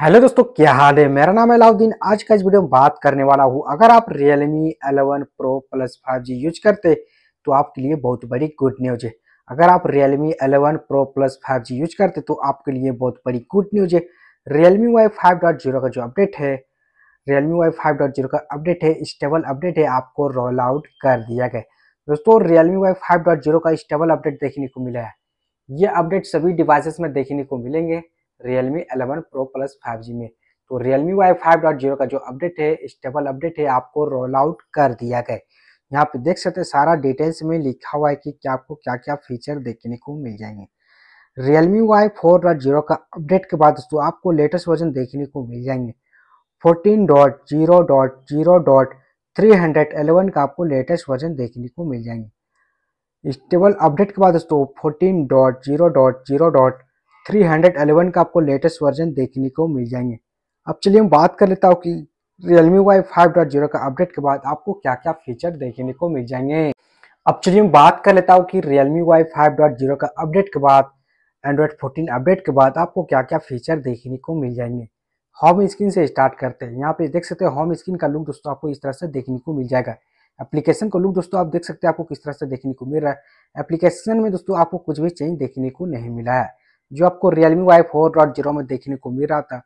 hello दोस्तों क्या हाल है मेरा नाम है अलाउद्दीन आज का इस वीडियो में बात करने वाला हूँ अगर आप Realme 11 pro plus 5G use करते तो आपके लिए बहुत बड़ी गुड न्यूज है अगर आप Realme 11 pro plus 5G use करते तो आपके लिए बहुत बड़ी गुड न्यूज है फाइव डॉट जीरो का जो अपडेट है फाइव डॉट जीरो का अपडेट है स्टेबल अपडेट है आपको रोल आउट कर दिया गया दोस्तों फाइव डॉट जीरो का स्टेबल अपडेट देखने को मिला है ये अपडेट सभी डिवाइसेस में देखने को मिलेंगे Realme eleven pro plus five G में तो Realme Y five dot zero का जो अपडेट है स्टेबल अपडेट है आपको रोल आउट कर दिया गया यहाँ पे देख सकते हैं सारा डिटेल्स में लिखा हुआ है कि क्या आपको क्या क्या फीचर देखने को मिल जाएंगे Realme Y four dot zero का अपडेट के बाद दोस्तों आपको लेटेस्ट वर्जन देखने को मिल जाएंगे fourteen dot zero dot zero dot three hundred eleven का आपको लेटेस्ट वर्जन देखने को मिल जाएंगे स्टेबल अपडेट के बाद दोस्तों fourteen dot zero dot zero dot 311 का आपको लेटेस्ट वर्जन देखने को मिल जाएंगे अब चलिए हम बात कर लेता हूँ कि Realme Y 5.0 का अपडेट के बाद आपको क्या क्या फीचर देखने को मिल जाएंगे अब चलिए हम बात कर लेता हूँ कि Realme Y 5.0 का अपडेट के बाद Android 14 अपडेट के बाद आपको क्या क्या फीचर देखने को मिल जाएंगे होम स्क्रीन से स्टार्ट करते हैं यहाँ पे देख सकते हैं होम स्क्रीन का लुक दोस्तों आपको इस तरह से देखने को मिल जाएगा एप्लीकेशन का लुक दोस्तों आप देख सकते हैं आपको किस तरह से देखने को मिल रहा है एप्लीकेशन में दोस्तों आपको कुछ भी चेंज देखने को नहीं मिला है जो आपको Realme Y four dot zero में देखने को मिल रहा था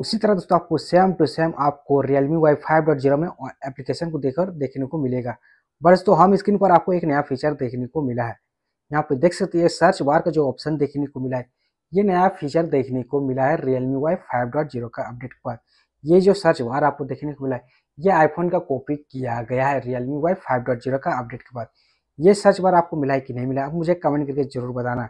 उसी तरह दोस्तों आपको सेम टू सेम आपको Realme Y five dot zero में एप्लीकेशन को देखकर देखने को मिलेगा बट दोस्तों हम स्क्रीन पर आपको एक नया फीचर देखने को मिला है यहाँ पे देख सकते हैं सर्च बार का जो ऑप्शन देखने को मिला है ये नया फीचर देखने को मिला है मी वाई फाइव डॉट जीरो का अपडेट पर ये जो सर्च बार आपको देखने को मिला है ये आईफोन का कॉपी किया गया है मी वाई फाइव डॉट जीरो का अपडेट के बाद ये सर्च बार आपको मिला है कि नहीं मिला आप मुझे कमेंट करके जरूर बताना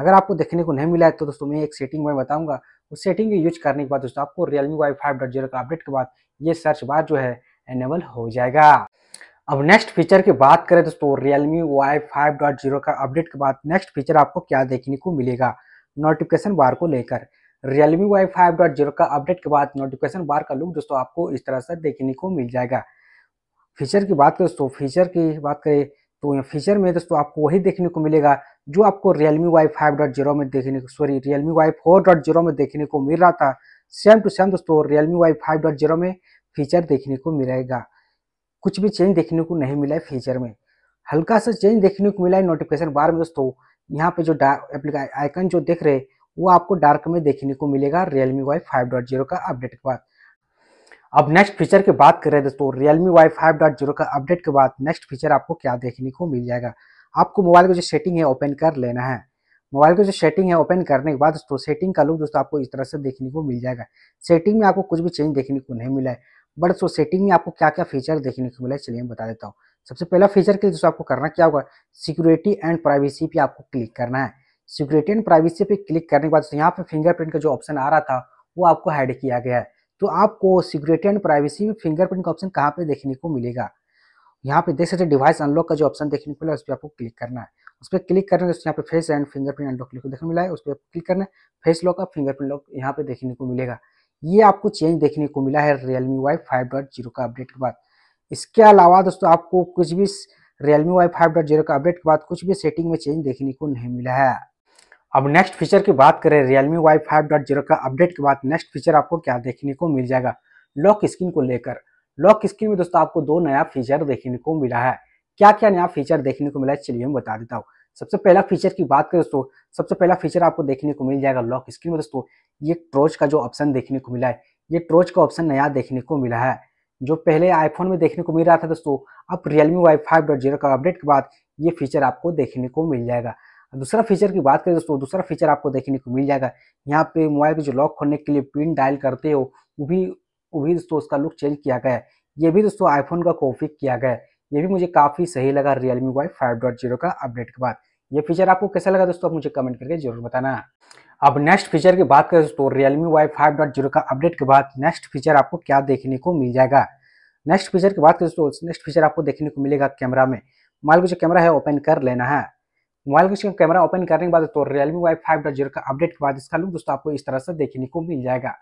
अगर आपको देखने को नहीं मिला है तो दोस्तों मैं एक सेटिंग में बताऊंगा उस सेटिंग यूज करने के बाद दोस्तों आपको Realme Y five dot zero का अपडेट के बाद ये सर्च बार जो है एनेबल हो जाएगा अब नेक्स्ट फीचर की बात करें दोस्तों Realme Y five dot zero का अपडेट के बाद नेक्स्ट फीचर आपको क्या देखने को मिलेगा नोटिफिकेशन बार को लेकर Realme Y five dot zero का अपडेट के बाद नोटिफिकेशन बार का लुक दोस्तों आपको इस तरह से देखने को मिल जाएगा फीचर की बात करें दोस्तों फीचर की बात करें तो फीचर में दोस्तों आपको वही देखने को मिलेगा जो आपको फाइव डॉट जीरो में देखने को सॉरी फोर डॉट जीरो में देखने को मिल रहा था सेम टू सेम दोस्तों फाइव डॉट जीरो में फीचर देखने को मिलेगा कुछ भी चेंज देखने को नहीं मिला है फीचर में हल्का सा चेंज देखने को मिला है नोटिफिकेशन बार में दोस्तों यहाँ पे जो डार्क आइकन जो देख रहे वो आपको डार्क में देखने को मिलेगा फाइव डॉट जीरो का अपडेट के बाद अब नेक्स्ट फीचर की बात करें दोस्तों फाइव डॉट जीरो का अपडेट के बाद नेक्स्ट फीचर आपको क्या देखने को मिल जाएगा आपको मोबाइल का जो सेटिंग है ओपन कर लेना है मोबाइल का जो सेटिंग है ओपन करने के बाद दोस्तों सेटिंग का लुक दोस्तों आपको इस तरह से देखने को मिल जाएगा सेटिंग में आपको कुछ भी चेंज देखने को नहीं मिला है बट दोस्तों सेटिंग में आपको क्या क्या फीचर देखने को मिला है चलिए मैं बता देता हूँ सबसे पहला फीचर के लिए दोस्तों आपको करना क्या होगा सिक्योरिटी एंड प्राइवेसी पे आपको क्लिक करना है सिक्योरिटी एंड प्राइवेसी पे क्लिक करने के बाद यहाँ पे फिंगरप्रिंट का जो ऑप्शन आ रहा था वो आपको हैड किया गया है तो आपको सिक्योरिटी एंड प्राइवेसी में फिंगरप्रिंट का ऑप्शन कहाँ पे देखने को मिलेगा यहाँ पे देख सकते हैं डिवाइस अनलॉक का जो ऑप्शन देखने को मिला है उस पर आपको क्लिक करना है उस पर क्लिक करना है यहाँ पे फेस एंड फिंगरप्रिंट अनलॉक लिखो देखने मिला है उस पर क्लिक करना है फेस लॉक और फिंगरप्रिंट लॉक यहाँ पे देखने को मिलेगा ये आपको चेंज देखने को मिला है Realme Y five dot zero का अपडेट के बाद इसके अलावा दोस्तों आपको कुछ भी Realme Y five dot zero का अपडेट के बाद कुछ भी सेटिंग में चेंज देखने को नहीं मिला है अब नेक्स्ट फीचर की बात करें Realme Y five dot zero का अपडेट के बाद नेक्स्ट फीचर आपको क्या देखने को मिल जाएगा लॉक स्क्रीन को लेकर लॉक स्क्रीन में दोस्तों आपको दो नया फीचर देखने को मिला है क्या क्या नया फीचर देखने को मिला है चलिए मैं बता देता हूँ सबसे पहला फीचर की बात करें दोस्तों सबसे पहला फीचर आपको देखने को मिल जाएगा लॉक स्क्रीन में दोस्तों ये ट्रोच का जो ऑप्शन देखने को मिला है ये ट्रोच का ऑप्शन नया देखने को मिला है जो पहले आईफोन में देखने को मिल रहा था दोस्तों अब Realme Y five dot zero का अपडेट के बाद ये फीचर आपको देखने को मिल जाएगा दूसरा फीचर की बात करें दोस्तों दूसरा फीचर आपको देखने को मिल जाएगा यहाँ पे मोबाइल के जो लॉक खोलने के लिए पिन डायल करते हो वो भी वो भी दोस्तों उसका लुक चेंज किया गया है ये भी दोस्तों आईफोन का कॉपी किया गया है ये भी मुझे काफ़ी सही लगा Realme Y five dot zero का अपडेट के बाद ये फीचर आपको कैसा लगा दोस्तों आप मुझे कमेंट करके जरूर बताना अब नेक्स्ट फीचर की बात करें दोस्तों Realme Y five dot zero का अपडेट के बाद नेक्स्ट फीचर आपको क्या देखने को मिल जाएगा नेक्स्ट फीचर की बात करें दोस्तों नेक्स्ट फीचर आपको देखने को मिलेगा कैमरा में मोबाइल का जो कैमरा है ओपन कर लेना है मोबाइल का कैमरा ओपन करने के बाद दोस्तों Realme Y five dot zero का अपडेट के बाद इसका लुक दोस्तों आपको इस तरह से देखने को मिल जाएगा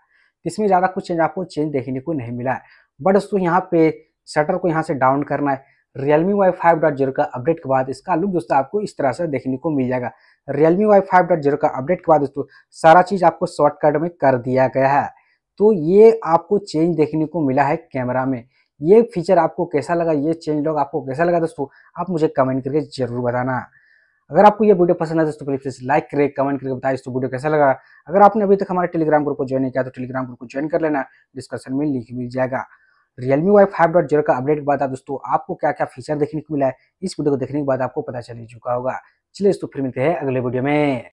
इसमें ज़्यादा कुछ चेंज आपको चेंज देखने को नहीं मिला है बट दोस्तों यहाँ पे शटर को यहाँ से डाउन करना है Realme Y five dot zero का अपडेट के बाद इसका लुक दोस्तों आपको इस तरह से देखने को मिल जाएगा Realme Y five dot zero का अपडेट के बाद दोस्तों सारा चीज़ आपको शॉर्टकट में कर दिया गया है तो ये आपको चेंज देखने को मिला है कैमरा में ये फीचर आपको कैसा लगा ये चेंज लॉग आपको कैसा लगा दोस्तों आप मुझे कमेंट करके ज़रूर बताना अगर आपको यह वीडियो पसंद आए तो प्लीज प्लीज लाइक करें कमेंट करके बताइए तो वीडियो कैसा लगा अगर आपने अभी तक हमारे टेलीग्राम ग्रुप को ज्वाइन नहीं किया तो टेलीग्राम ग्रुप को ज्वाइन कर लेना डिस्कशन में लिख मिल जाएगा Realme Y five dot zero का अपडेट के बाद आप दोस्तों आपको क्या क्या फीचर देखने को मिला है इस वीडियो को देखने के बाद आपको पता चल चुका होगा चलिए दोस्तों फिर मिलते हैं अगले वीडियो में